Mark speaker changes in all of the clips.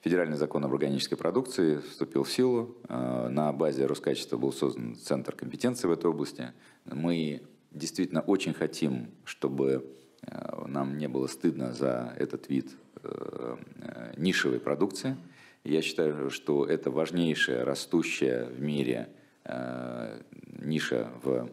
Speaker 1: Федеральный закон об органической продукции вступил в силу. Э, на базе Роскачества был создан Центр компетенции в этой области. Мы действительно очень хотим, чтобы э, нам не было стыдно за этот вид э, нишевой продукции. Я считаю, что это важнейшая растущая в мире ниша в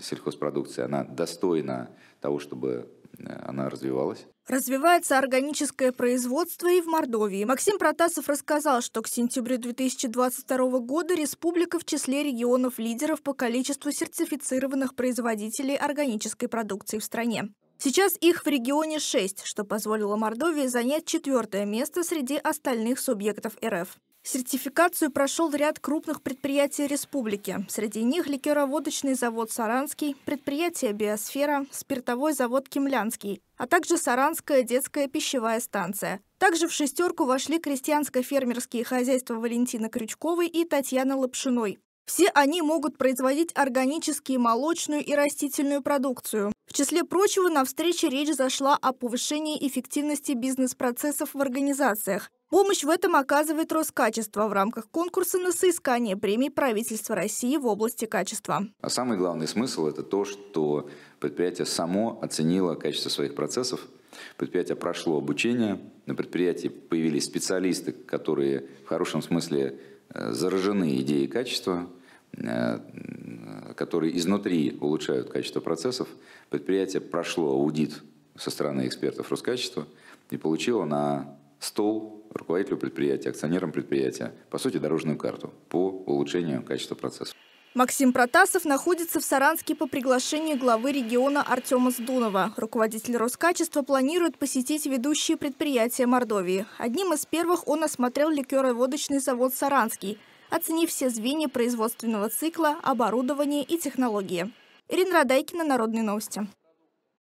Speaker 1: сельхозпродукции. Она достойна того, чтобы она развивалась.
Speaker 2: Развивается органическое производство и в Мордовии. Максим Протасов рассказал, что к сентябрю 2022 года республика в числе регионов-лидеров по количеству сертифицированных производителей органической продукции в стране. Сейчас их в регионе 6, что позволило Мордовии занять четвертое место среди остальных субъектов РФ. Сертификацию прошел ряд крупных предприятий республики. Среди них ликероводочный завод «Саранский», предприятие «Биосфера», спиртовой завод «Кемлянский», а также Саранская детская пищевая станция. Также в шестерку вошли крестьянско-фермерские хозяйства Валентина Крючковой и Татьяны Лапшиной. Все они могут производить органические, молочную и растительную продукцию. В числе прочего, на встрече речь зашла о повышении эффективности бизнес-процессов в организациях. Помощь в этом оказывает Роскачество в рамках конкурса на соискание премий правительства России в области качества.
Speaker 1: А самый главный смысл – это то, что предприятие само оценило качество своих процессов, предприятие прошло обучение, на предприятии появились специалисты, которые в хорошем смысле э, заражены идеей качества, Э, которые изнутри улучшают качество процессов, предприятие прошло аудит со стороны экспертов Роскачества и получило на стол руководителю предприятия, акционерам предприятия, по сути, дорожную карту по улучшению качества процессов.
Speaker 2: Максим Протасов находится в Саранске по приглашению главы региона Артема Сдунова. Руководитель Роскачества планирует посетить ведущие предприятия Мордовии. Одним из первых он осмотрел ликероводочный завод «Саранский» оценив все звенья производственного цикла, оборудование и технологии. Ирина Радайкина, Народные новости.